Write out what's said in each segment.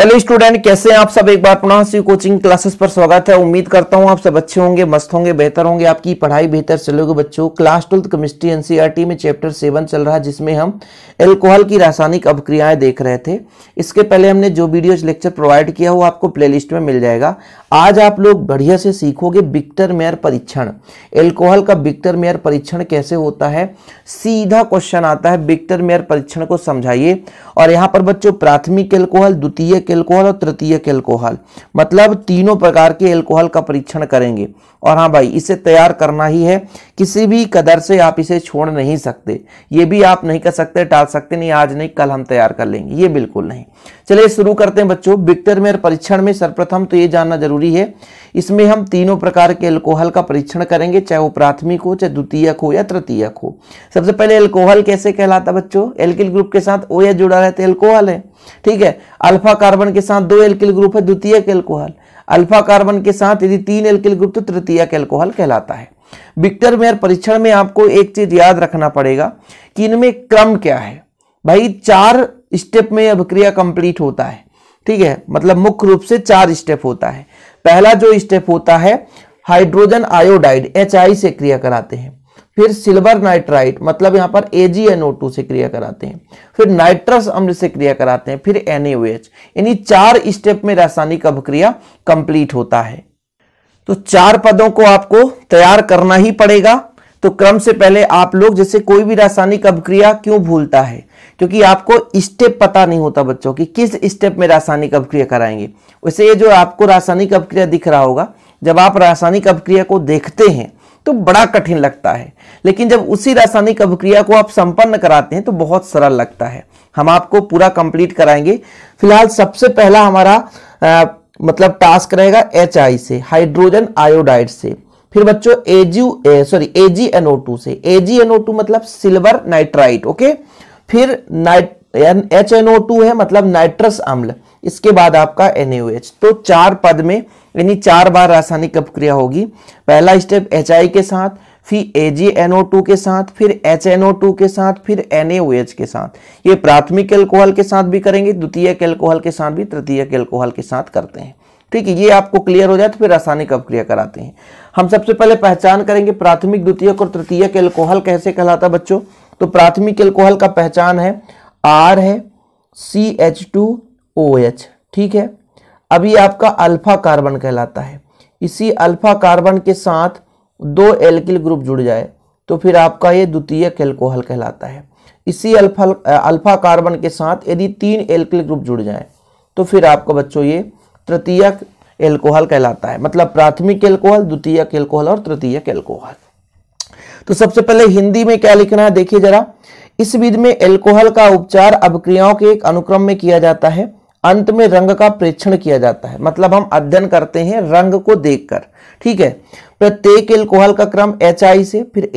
hello student कैसे हैं आप सब एक बार पुनः से कोचिंग क्लासेस पर स्वागत है उम्मीद करता हूं आप सब अच्छे होंगे मस्त होंगे बेहतर होंगे आपकी पढ़ाई बेहतर चलोगे बच्चों class twelfth chemistry NCERT e में चैप्टर सेवन चल रहा है जिसमें हम एल्कोहल की रासायनिक अभिक्रियाएं देख रहे थे इसके पहले हमने जो वीडियो लेक्चर प्रोवाइड किया वो आपको प्ले में मिल जाएगा आज आप लोग बढ़िया से सीखोगे बिक्टर मेयर परीक्षण एल्कोहल का बिक्टर मेयर परीक्षण कैसे होता है सीधा क्वेश्चन आता है बिक्टर मेयर परीक्षण को समझाइए और यहाँ पर बच्चों प्राथमिक एल्कोहल द्वितीय एल्कोहल और तृतीय एल्कोहल मतलब तीनों प्रकार के एल्कोहल का परीक्षण करेंगे और हाँ भाई इसे तैयार करना ही है किसी भी कदर से आप इसे छोड़ नहीं सकते ये भी आप नहीं कर सकते टाल सकते नहीं आज नहीं कल हम तैयार कर लेंगे ये बिल्कुल नहीं चलिए शुरू करते हैं बच्चों बिक्टर मेयर परीक्षण में सर्वप्रथम तो ये जानना जरूरी जरूरी है इसमें हम तीनों प्रकार के अल्कोहल का परीक्षण करेंगे चाहे वो प्राथमिक हो चाहे द्वितीयक हो या तृतीयक हो सबसे पहले अल्कोहल कैसे कहलाता बच्चों एल्किल ग्रुप के साथ ओ या जुड़ा रहता है एल्कोहल है ठीक है अल्फा कार्बन के साथ दो एल्किल ग्रुप है द्वितीयक एल्कोहल अल्फा कार्बन के साथ यदि तीन एल्किल ग्रुप तो तृतीयक एल्कोहल कहलाता है विक्टर मेयर परीक्षण में आपको एक चीज याद रखना पड़ेगा कि इनमें क्रम क्या है भाई चार स्टेप में अभिक्रिया कंप्लीट होता है ठीक है मतलब मुख्य रूप से चार स्टेप होता है पहला जो स्टेप होता है हाइड्रोजन आयोडाइड एच से क्रिया कराते हैं फिर सिल्वर नाइट्राइट मतलब यहां पर AgNO2 से क्रिया कराते हैं फिर नाइट्रस अम्ल से क्रिया कराते हैं फिर NaOH यानी चार स्टेप में रासायनिक अभिक्रिया कंप्लीट होता है तो चार पदों को आपको तैयार करना ही पड़ेगा तो क्रम से पहले आप लोग जैसे कोई भी रासायनिक अभिक्रिया क्यों भूलता है क्योंकि आपको स्टेप पता नहीं होता बच्चों की किस स्टेप में रासायनिक अभिक्रिया कराएंगे वैसे ये जो आपको रासायनिक अभिक्रिया दिख रहा होगा जब आप रासायनिक अभिक्रिया को देखते हैं तो बड़ा कठिन लगता है लेकिन जब उसी रासायनिक अभिक्रिया को आप संपन्न कराते हैं तो बहुत सरल लगता है हम आपको पूरा कंप्लीट कराएंगे फिलहाल सबसे पहला हमारा आ, मतलब टास्क रहेगा एच से हाइड्रोजन आयोडाइड से फिर बच्चों एजू सॉरी एजीएनओ से एजीएनओ मतलब सिल्वर नाइट्राइट ओके फिर नाइट एच एन ओ टू है मतलब नाइट्रस अम्ल इसके बाद आपका एन तो चार पद में यानी चार बार रासायनिक अपक्रिया होगी पहला स्टेप एच आई के साथ फिर AgNO2 के साथ फिर HNO2 के साथ फिर NaOH के साथ ये प्राथमिक एल्कोहल के साथ भी करेंगे द्वितीय एल्कोहल के साथ भी तृतीय एल्कोहल के साथ करते हैं ठीक है ये आपको क्लियर हो जाए तो फिर रासायनिक अपक्रिया कराते हैं हम सबसे पहले पहचान करेंगे प्राथमिक द्वितीयक और तृतीयक एल्कोहल कैसे कहलाता है बच्चों तो प्राथमिक एल्कोहल का पहचान है आर है C H two O H ठीक है अभी आपका अल्फा कार्बन कहलाता है इसी अल्फा कार्बन के साथ दो एल्किल ग्रुप जुड़ जाए तो फिर आपका ये द्वितीय एल्कोहल कहलाता है इसी अल्फा अल्फा कार्बन के साथ यदि तीन एल्किल ग्रुप जुड़ जाए तो फिर आपका बच्चों ये तृतीयक एल्कोहल कहलाता है मतलब प्राथमिक एल्कोहल द्वितीयक एल्कोहल और तृतीयक एल्कोहल तो सबसे पहले हिंदी में क्या लिखना है देखिए जरा इस विध में एल्कोहल का उपचार अभिक्रियाओं के एक अनुक्रम में किया जाता है अंत में रंग का प्रेक्षण किया जाता है मतलब हम अध्ययन करते हैं रंग को देखकर ठीक है प्रत्येक एल्कोहल का क्रम एच से फिर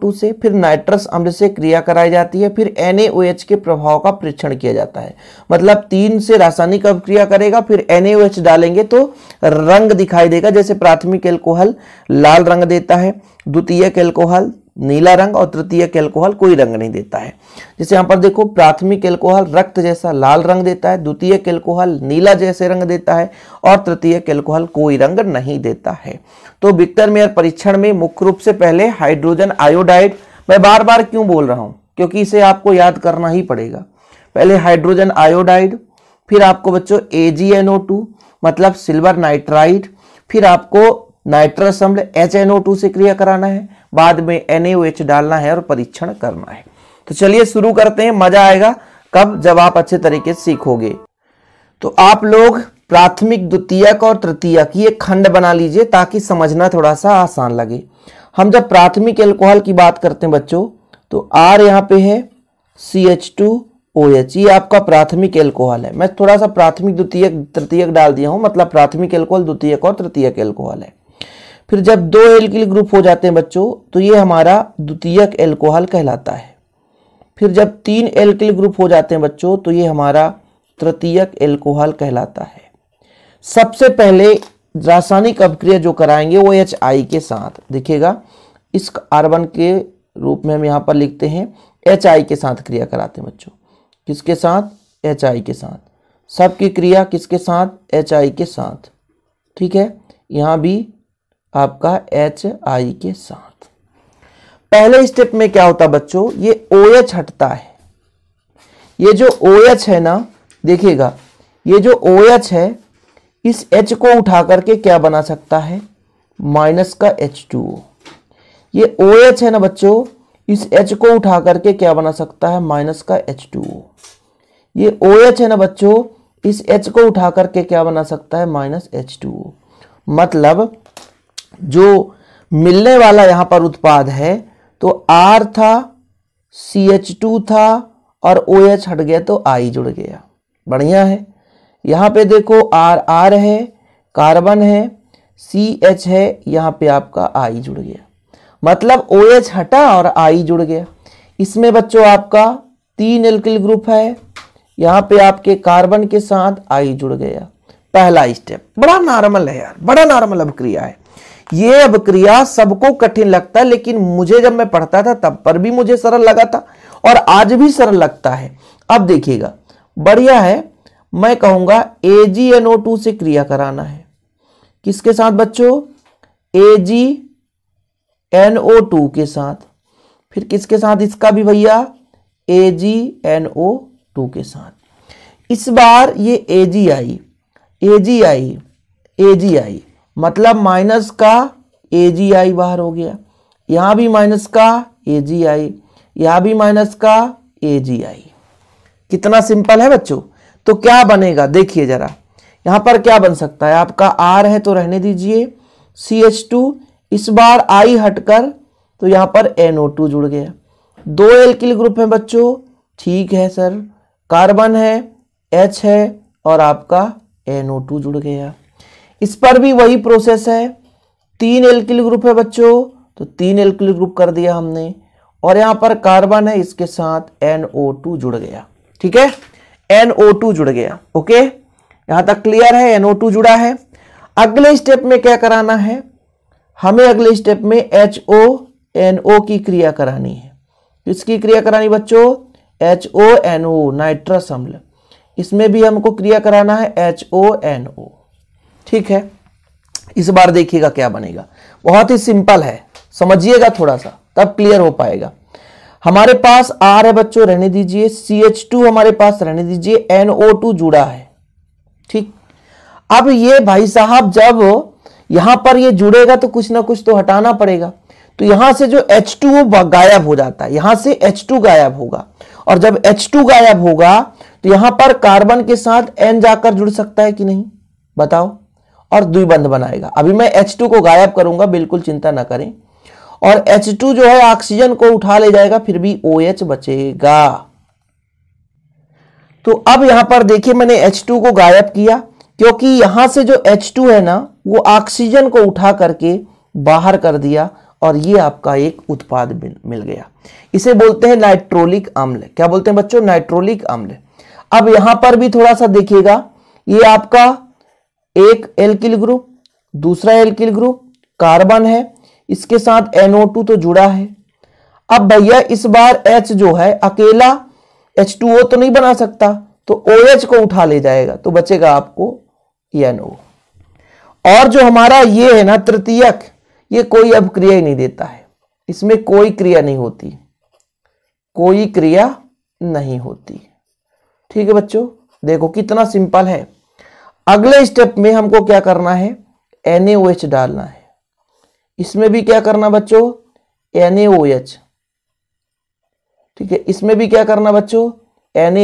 टू से फिर नाइट्रस अम्ल से क्रिया कराई जाती है फिर NaOH के प्रभाव का परीक्षण किया जाता है मतलब तीन से रासायनिक अभिक्रिया करेगा फिर NaOH डालेंगे तो रंग दिखाई देगा जैसे प्राथमिक एल्कोहल लाल रंग देता है द्वितीयक एल्कोहल नीला रंग और तृतीय एल्कोहल कोई रंग नहीं देता है जैसे यहाँ पर देखो प्राथमिक एल्कोहल रक्त जैसा लाल रंग देता है द्वितीय एल्कोहल नीला जैसे रंग देता है और तृतीय एल्कोहल कोई रंग नहीं देता है तो विक्टर मेयर परीक्षण में मुख्य रूप से पहले हाइड्रोजन आयोडाइड मैं बार बार क्यों बोल रहा हूँ क्योंकि इसे आपको याद करना ही पड़ेगा पहले हाइड्रोजन आयोडाइड फिर आपको बच्चों ए मतलब सिल्वर नाइट्राइड फिर आपको नाइट्रस अम्ल एच से क्रिया कराना है बाद में एन डालना है और परीक्षण करना है तो चलिए शुरू करते हैं मजा आएगा कब जब आप अच्छे तरीके से सीखोगे तो आप लोग प्राथमिक द्वितीयक और तृतीयक ये खंड बना लीजिए ताकि समझना थोड़ा सा आसान लगे हम जब प्राथमिक एल्कोहल की बात करते हैं बच्चों तो आर यहाँ पे है C H two O H ये आपका प्राथमिक एल्कोहल है मैं थोड़ा सा प्राथमिक द्वितीयक तृतीयक डाल दिया हूँ मतलब प्राथमिक एल्कोहल द्वितीयक और तृतीयक एल्कोहल है फिर जब दो एल्किल ग्रुप हो जाते हैं बच्चों तो ये हमारा द्वितीयक एल्कोहल कहलाता है फिर जब तीन एल्किल ग्रुप हो जाते हैं बच्चों तो ये हमारा तृतीयक एल्कोहल कहलाता है सबसे पहले रासायनिक अभिक्रिया जो कराएंगे वो एच आई के साथ देखिएगा इस कार्बन के रूप में हम यहाँ पर लिखते हैं एच आई के साथ क्रिया कराते हैं बच्चों किसके साथ एच आई के साथ सबकी क्रिया किसके साथ एच आई के साथ ठीक है यहाँ भी आपका एच आई के साथ पहले स्टेप में क्या होता बच्चों ये ओ एच हटता है ये जो ओ एच है ना देखिएगा ये जो ओ एच है इस एच को उठा करके क्या बना सकता है माइनस का एच टू ओ ये ओ एच है ना बच्चों इस एच को उठा करके क्या बना सकता है माइनस का एच टू ओ ये ओ एच है ना बच्चों इस एच को उठा करके क्या बना सकता है माइनस एच टू ओ मतलब जो मिलने वाला यहां पर उत्पाद है तो आर था सी एच टू था और ओ OH एच हट गया तो आई जुड़ गया बढ़िया है यहां पे देखो आर आर है कार्बन है सी एच है यहां पे आपका आई जुड़ गया मतलब ओ OH हटा और आई जुड़ गया इसमें बच्चों आपका तीन एल्किल ग्रुप है यहां पे आपके कार्बन के साथ आई जुड़ गया पहला स्टेप बड़ा नॉर्मल है यार बड़ा नॉर्मल अब क्रिया है ये अब क्रिया सबको कठिन लगता है लेकिन मुझे जब मैं पढ़ता था तब पर भी मुझे सरल लगा था और आज भी सरल लगता है अब देखिएगा बढ़िया है मैं कहूंगा ए जी एन ओ टू से क्रिया कराना है किसके साथ बच्चों ए जी एन ओ टू के साथ फिर किसके साथ इसका भी भैया ए जी एन ओ टू के साथ इस बार ये ए जी आई ए जी आई ए जी आई मतलब माइनस का ए जी आई बाहर हो गया यहाँ भी माइनस का ए जी आई यहाँ भी माइनस का ए जी आई कितना सिंपल है बच्चों तो क्या बनेगा देखिए जरा यहाँ पर क्या बन सकता है आपका आर है तो रहने दीजिए सी एच टू इस बार आई हटकर तो यहाँ पर एन ओ टू जुड़ गया दो एल्किल ग्रुप है बच्चों ठीक है सर कार्बन है एच है और आपका एन ओ टू जुड़ गया इस पर भी वही प्रोसेस है तीन एल्किल ग्रुप है बच्चों तो तीन एल्किल ग्रुप कर दिया हमने और यहां पर कार्बन है इसके साथ NO2 जुड़ गया ठीक है NO2 जुड़ गया ओके यहां तक क्लियर है NO2 जुड़ा है अगले स्टेप में क्या कराना है हमें अगले स्टेप में एन ओ की क्रिया करानी है किसकी क्रिया करानी बच्चों HONO नाइट्रस अम्ल इसमें भी हमको क्रिया कराना है HONO ठीक है इस बार देखिएगा क्या बनेगा बहुत ही सिंपल है समझिएगा थोड़ा सा तब क्लियर हो पाएगा हमारे पास आर है बच्चों रहने दीजिए सी एच टू हमारे पास रहने दीजिए NO2 टू जुड़ा है ठीक अब ये भाई साहब जब यहां पर ये जुड़ेगा तो कुछ ना कुछ तो हटाना पड़ेगा तो यहां से जो एच टू गायब हो जाता है यहां से एच टू गायब होगा और जब एच टू गायब होगा तो यहां पर कार्बन के साथ एन जाकर जुड़ सकता है कि नहीं बताओ और द्विबंध बनाएगा अभी मैं एच को गायब करूंगा बिल्कुल चिंता ना करें और एच जो है ऑक्सीजन को उठा ले जाएगा फिर भी OH बचेगा तो अब यहां पर देखिए मैंने एच को गायब किया क्योंकि यहां से जो एच है ना वो ऑक्सीजन को उठा करके बाहर कर दिया और ये आपका एक उत्पाद मिल गया इसे बोलते हैं नाइट्रोलिक अम्ल क्या बोलते हैं बच्चों नाइट्रोलिक अम्ल अब यहां पर भी थोड़ा सा देखिएगा ये आपका एक एल्किल ग्रुप दूसरा एल्किल ग्रुप कार्बन है इसके साथ NO2 तो जुड़ा है अब भैया इस बार H जो है अकेला H2O तो नहीं बना सकता तो OH को उठा ले जाएगा तो बचेगा आपको NO और जो हमारा ये है ना तृतीयक ये कोई अब क्रिया ही नहीं देता है इसमें कोई क्रिया नहीं होती कोई क्रिया नहीं होती ठीक है बच्चों देखो कितना सिंपल है अगले स्टेप में हमको क्या करना है एन डालना है इसमें भी क्या करना बच्चों एन ठीक है इसमें भी क्या करना बच्चों एन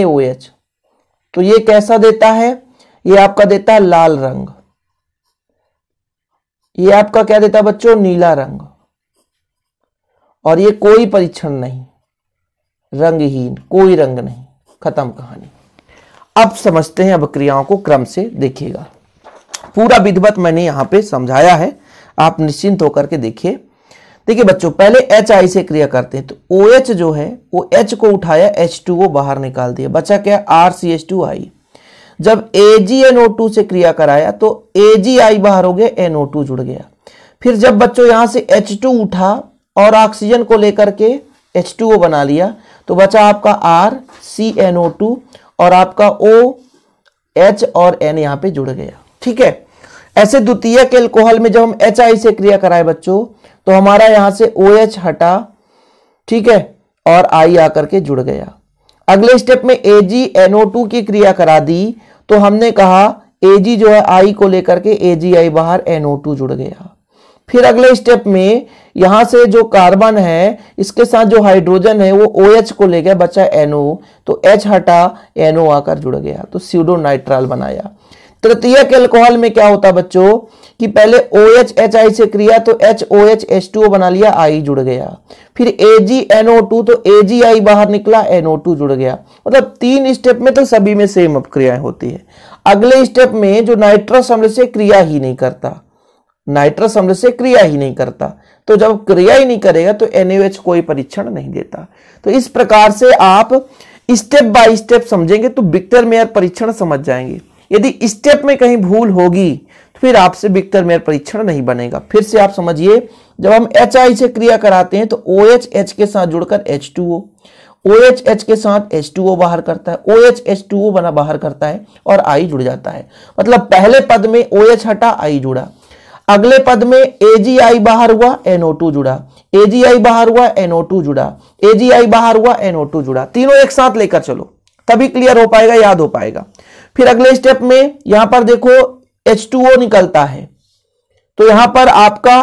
तो ये कैसा देता है ये आपका देता है लाल रंग ये आपका क्या देता है बच्चों नीला रंग और ये कोई परीक्षण नहीं रंगहीन कोई रंग नहीं खत्म कहानी अब समझते हैं अब क्रियाओं को क्रम से देखिएगा पूरा विधिवत मैंने यहां पे समझाया है आप निश्चिंत होकर के देखिए देखिए बच्चों पहले एच आई से क्रिया करते हैं तो ओ एच जो है वो एच को उठाया एच टू को बाहर निकाल दिया बचा क्या R C H two I जब A G N O to से क्रिया कराया तो ए जी आई बाहर हो गया एन ओ टू जुड़ गया फिर जब बच्चों यहां से एच टू उठा और ऑक्सीजन को लेकर के एच टू ओ बना लिया तो बचा आपका आर सी एनओ टू और आपका ओ एच और एन यहां पे जुड़ गया ठीक है ऐसे द्वितीय के अल्कोहल में जब हम एच आई से क्रिया कराए बच्चों तो हमारा यहां से ओ एच हटा ठीक है और आई आकर के जुड़ गया अगले स्टेप में एनओ टू की क्रिया करा दी तो हमने कहा ए जी जो है आई को लेकर के आई बाहर एनओ टू जुड़ गया फिर अगले स्टेप में यहां से जो कार्बन है इसके साथ जो हाइड्रोजन है वो ओ OH को ले गया बचा एनओ तो एच हटा एनओ आकर जुड़ गया तो सीडोनाइट्राल बनाया के एल्कोहल में क्या होता बच्चों कि पहले ओ एच एच आई से क्रिया तो H O H H two O बना लिया आई जुड़ गया फिर ए जी एनओ टू तो ए जी आई बाहर निकला एनओ टू जुड़ गया मतलब तीन स्टेप में तो सभी में सेम अपक्रियाएं होती है अगले स्टेप में जो नाइट्रस अम्ल से क्रिया ही नहीं करता नाइट्रस अम्ल से क्रिया ही नहीं करता तो जब क्रिया ही नहीं करेगा तो एनएच कोई परीक्षण नहीं देता तो इस प्रकार से आप स्टेप बाय स्टेप समझेंगे तो बिक्टर मेयर परीक्षण समझ जाएंगे यदि स्टेप में कहीं भूल होगी तो फिर आपसे बिक्टर मेयर परीक्षण नहीं बनेगा फिर से आप समझिए जब हम एच आई से क्रिया कराते हैं तो ओ एच एच के साथ जुड़कर H two O O H H के साथ एच टू ओ बाहर करता है O H H two O बना बाहर करता है और आई जुड़ जाता है मतलब पहले पद में ओ एच हटा आई जुड़ा अगले पद में एजीआई बाहर हुआ एनओ टू जुड़ा एजीआई बाहर हुआ एनओ टू जुड़ा एजीआई बाहर हुआ टू जुड़ा तीनों एक साथ लेकर चलो तभी क्लियर हो पाएगा याद हो पाएगा फिर अगले स्टेप में यहां पर देखो ओ निकलता है तो यहां पर आपका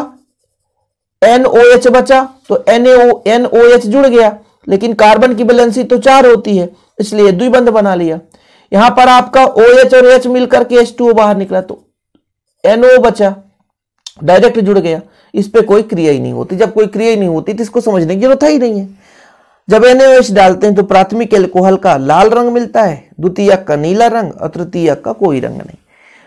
एच बचा तो NaO NOH जुड़ गया लेकिन कार्बन की बैलेंसी तो चार होती है इसलिए द्विबंध बना लिया यहां पर आपका ओ OH और एच मिलकर के H2O बाहर निकला तो एनओ बचा डायरेक्ट जुड़ गया इस पर कोई क्रिया ही नहीं होती जब कोई क्रिया ही नहीं होती तो इसको समझने की जरूरत ही नहीं है जब एन डालते हैं तो प्राथमिक एल्कोहल का लाल रंग मिलता है द्वितीय का नीला रंग और तृतीय का कोई रंग नहीं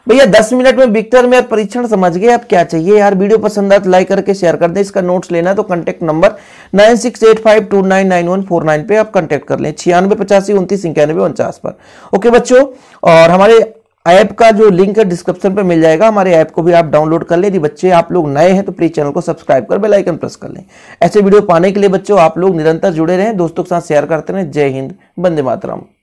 भैया दस मिनट में विक्टर में परीक्षण समझ गए आप क्या चाहिए यार वीडियो पसंद आए तो लाइक करके शेयर कर दें इसका नोट्स लेना तो contact number nine six eight five two nine nine one four nine पे आप कॉन्टैक्ट कर लें छियानवे पचासी उनतीस इक्यानवे उनचास पर ओके बच्चों और हमारे ऐप का जो लिंक है डिस्क्रिप्शन पर मिल जाएगा हमारे ऐप को भी आप डाउनलोड कर लें यदि बच्चे आप लोग नए हैं तो प्लीज चैनल को सब्सक्राइब कर बेल आइकन प्रेस कर लें ऐसे वीडियो पाने के लिए बच्चों आप लोग निरंतर जुड़े रहें दोस्तों के साथ शेयर करते रहें जय हिंद बंदे मातरम